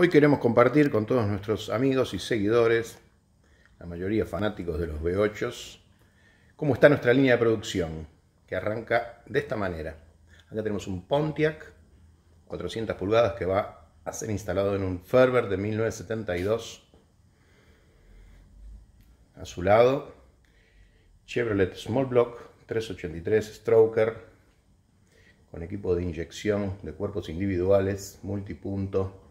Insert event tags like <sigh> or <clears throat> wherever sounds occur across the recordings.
Hoy queremos compartir con todos nuestros amigos y seguidores, la mayoría fanáticos de los B8, s cómo está nuestra línea de producción, que arranca de esta manera. Acá tenemos un Pontiac 400 pulgadas que va a ser instalado en un Ferber de 1972. A su lado, Chevrolet Small Block 383 Stroker con equipo de inyección de cuerpos individuales, multipunto,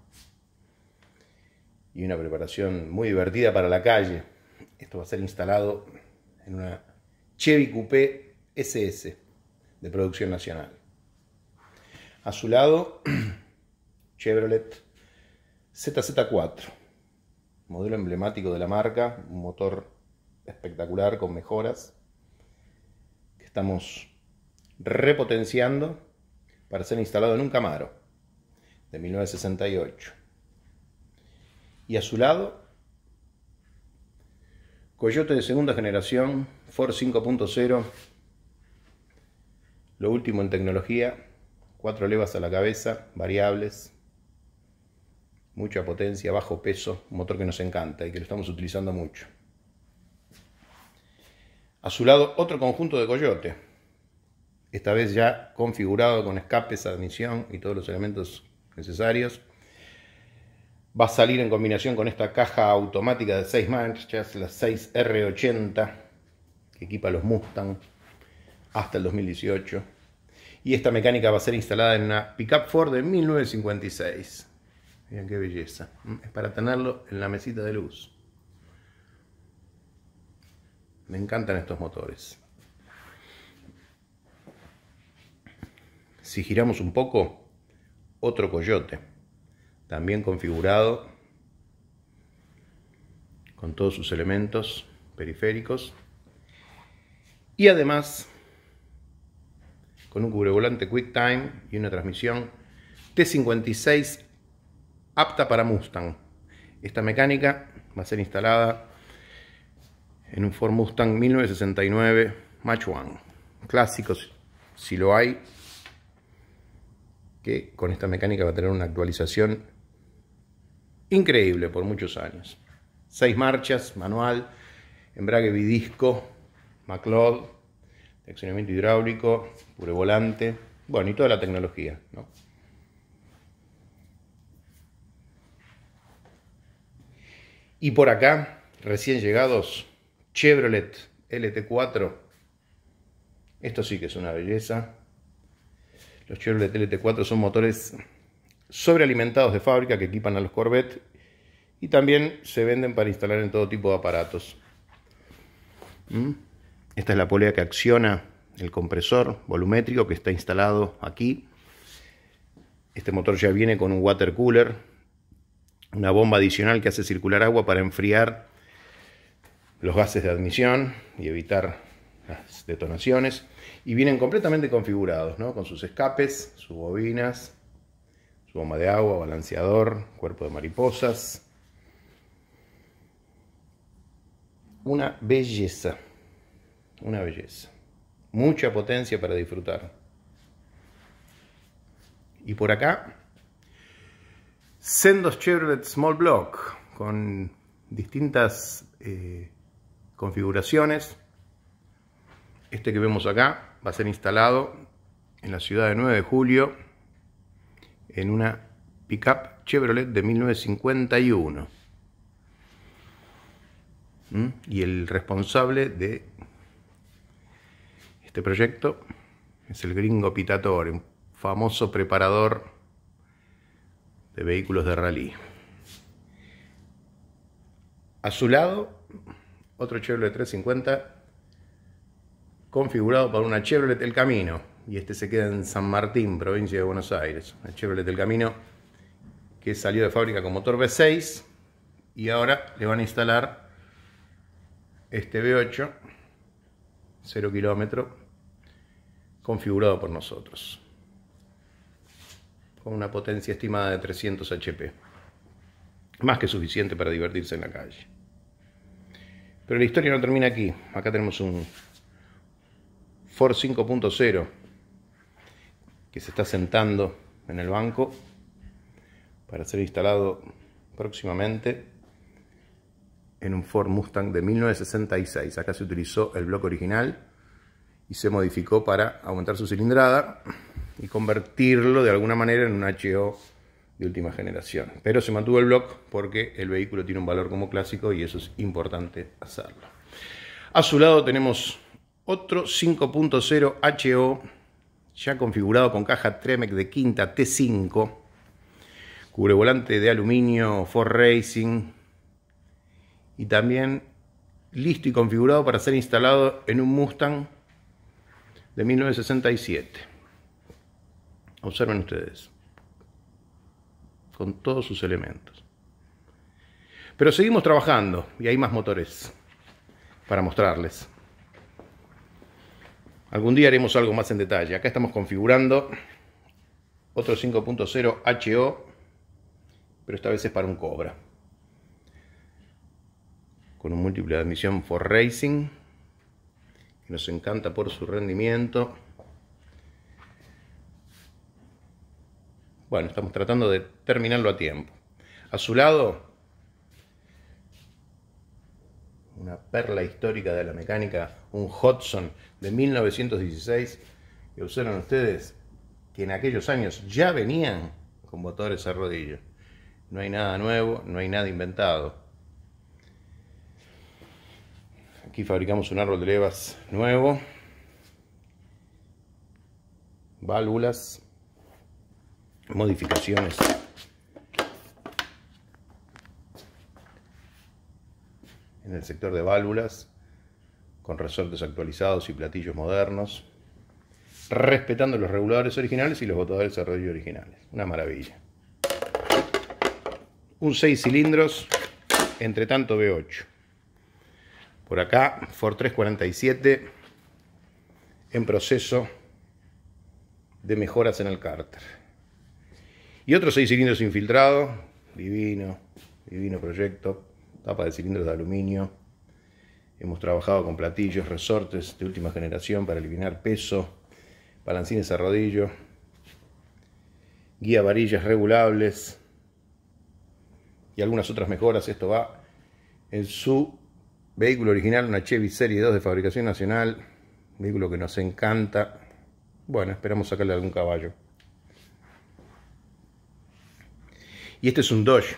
y una preparación muy divertida para la calle. Esto va a ser instalado en una Chevy Coupé SS de producción nacional. A su lado, <clears throat> Chevrolet ZZ4, modelo emblemático de la marca, un motor espectacular con mejoras que estamos repotenciando para ser instalado en un Camaro de 1968 y a su lado Coyote de segunda generación, Ford 5.0, lo último en tecnología, cuatro levas a la cabeza, variables, mucha potencia, bajo peso, motor que nos encanta y que lo estamos utilizando mucho. A su lado otro conjunto de Coyote, esta vez ya configurado con escapes, admisión y todos los elementos necesarios va a salir en combinación con esta caja automática de 6 manchas, la 6R80, que equipa los Mustang hasta el 2018. Y esta mecánica va a ser instalada en una pickup Ford de 1956. Miren qué belleza. Mm, es para tenerlo en la mesita de luz. Me encantan estos motores. Si giramos un poco, otro coyote también configurado con todos sus elementos periféricos y además con un cubrevolante Time y una transmisión T56 apta para Mustang. Esta mecánica va a ser instalada en un Ford Mustang 1969 Mach 1. clásico si lo hay, que con esta mecánica va a tener una actualización increíble por muchos años. Seis marchas, manual, embrague bidisco, McLeod, accionamiento hidráulico, pure volante, bueno, y toda la tecnología, Y por acá, recién llegados, Chevrolet LT4. Esto sí que es una belleza. Los Chevrolet LT4 son motores sobrealimentados de fábrica que equipan a los Corvette y también se venden para instalar en todo tipo de aparatos. ¿Mm? Esta es la polea que acciona el compresor volumétrico que está instalado aquí. Este motor ya viene con un water cooler, una bomba adicional que hace circular agua para enfriar los gases de admisión y evitar las detonaciones. Y vienen completamente configurados, ¿no? con sus escapes, sus bobinas, bomba de agua, balanceador, cuerpo de mariposas. Una belleza, una belleza. Mucha potencia para disfrutar. Y por acá, sendos Chevrolet Small Block con distintas eh, configuraciones. Este que vemos acá va a ser instalado en la ciudad de 9 de julio en una pickup Chevrolet de 1951. ¿Mm? Y el responsable de este proyecto es el gringo Pitator, un famoso preparador de vehículos de rally. A su lado, otro Chevrolet 350 configurado para una Chevrolet del Camino, y este se queda en San Martín, provincia de Buenos Aires. El Chevrolet del Camino que salió de fábrica con motor V6 y ahora le van a instalar este V8 0 kilómetro configurado por nosotros con una potencia estimada de 300 HP más que suficiente para divertirse en la calle pero la historia no termina aquí acá tenemos un Ford 5.0 que se está sentando en el banco para ser instalado próximamente en un Ford Mustang de 1966. Acá se utilizó el bloque original y se modificó para aumentar su cilindrada y convertirlo de alguna manera en un HO de última generación. Pero se mantuvo el bloque porque el vehículo tiene un valor como clásico y eso es importante hacerlo. A su lado tenemos otro 5.0 HO ya configurado con caja Tremec de quinta T5, cubre volante de aluminio For Racing y también listo y configurado para ser instalado en un Mustang de 1967. Observen ustedes, con todos sus elementos. Pero seguimos trabajando y hay más motores para mostrarles. Algún día haremos algo más en detalle. Acá estamos configurando otro 5.0 HO, pero esta vez es para un Cobra. Con un múltiple de admisión for Racing, que nos encanta por su rendimiento. Bueno, estamos tratando de terminarlo a tiempo. A su lado una perla histórica de la mecánica, un Hudson de 1916, que usaron ustedes, que en aquellos años ya venían con motores a rodillo. No hay nada nuevo, no hay nada inventado. Aquí fabricamos un árbol de levas nuevo, válvulas, modificaciones en el sector de válvulas, con resortes actualizados y platillos modernos, respetando los reguladores originales y los botadores de desarrollo originales. Una maravilla. Un 6 cilindros, entre tanto V8. Por acá, Ford 347, en proceso de mejoras en el cárter. Y otro 6 cilindros infiltrado, divino, divino proyecto tapa de cilindros de aluminio. Hemos trabajado con platillos, resortes de última generación para eliminar peso, balancines a rodillo, guía varillas regulables y algunas otras mejoras. Esto va en su vehículo original, una Chevy Serie 2 de fabricación nacional, vehículo que nos encanta. Bueno, esperamos sacarle algún caballo. Y este es un Dodge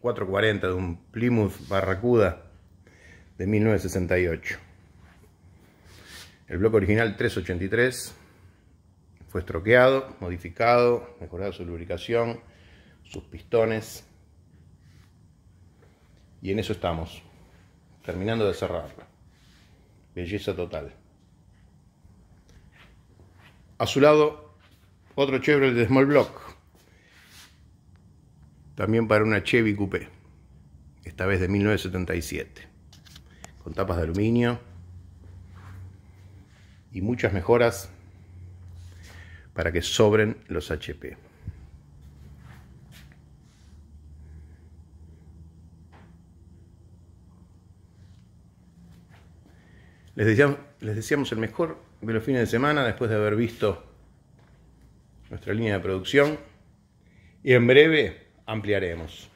440 de un Plymouth Barracuda de 1968. El bloque original 383 fue estroqueado, modificado, mejorado su lubricación, sus pistones. Y en eso estamos, terminando de cerrarlo Belleza total. A su lado, otro Chevrolet de Small Block también para una Chevy Coupé, esta vez de 1977, con tapas de aluminio y muchas mejoras para que sobren los HP. Les deseamos, les el mejor de los fines de semana después de haber visto nuestra línea de producción. Y en breve ampliaremos.